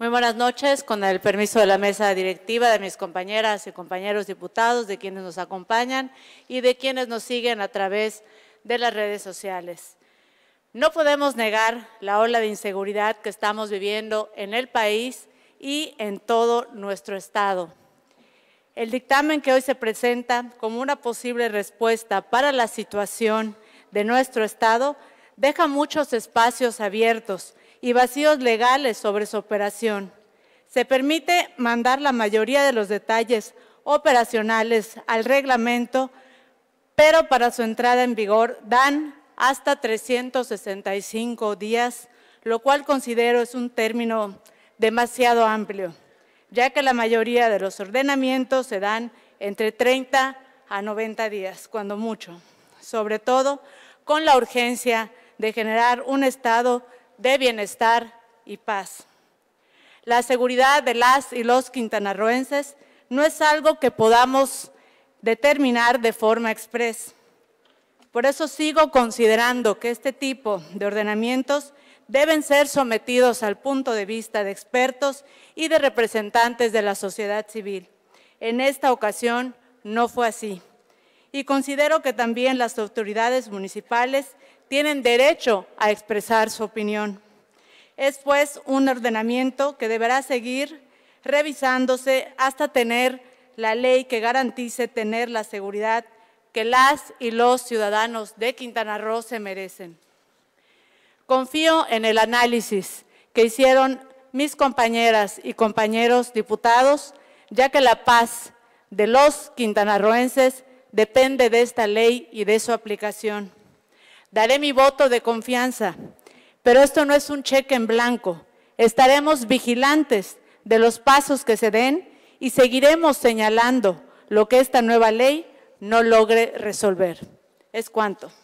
Muy buenas noches, con el permiso de la mesa directiva, de mis compañeras y compañeros diputados, de quienes nos acompañan y de quienes nos siguen a través de las redes sociales. No podemos negar la ola de inseguridad que estamos viviendo en el país y en todo nuestro Estado. El dictamen que hoy se presenta como una posible respuesta para la situación de nuestro Estado deja muchos espacios abiertos y vacíos legales sobre su operación. Se permite mandar la mayoría de los detalles operacionales al reglamento, pero para su entrada en vigor dan hasta 365 días, lo cual considero es un término demasiado amplio, ya que la mayoría de los ordenamientos se dan entre 30 a 90 días, cuando mucho, sobre todo con la urgencia de generar un estado de bienestar y paz. La seguridad de las y los quintanarroenses no es algo que podamos determinar de forma expresa. Por eso sigo considerando que este tipo de ordenamientos deben ser sometidos al punto de vista de expertos y de representantes de la sociedad civil. En esta ocasión no fue así y considero que también las autoridades municipales tienen derecho a expresar su opinión. Es pues un ordenamiento que deberá seguir revisándose hasta tener la ley que garantice tener la seguridad que las y los ciudadanos de Quintana Roo se merecen. Confío en el análisis que hicieron mis compañeras y compañeros diputados, ya que la paz de los quintanarroenses depende de esta ley y de su aplicación. Daré mi voto de confianza, pero esto no es un cheque en blanco. Estaremos vigilantes de los pasos que se den y seguiremos señalando lo que esta nueva ley no logre resolver. Es cuanto.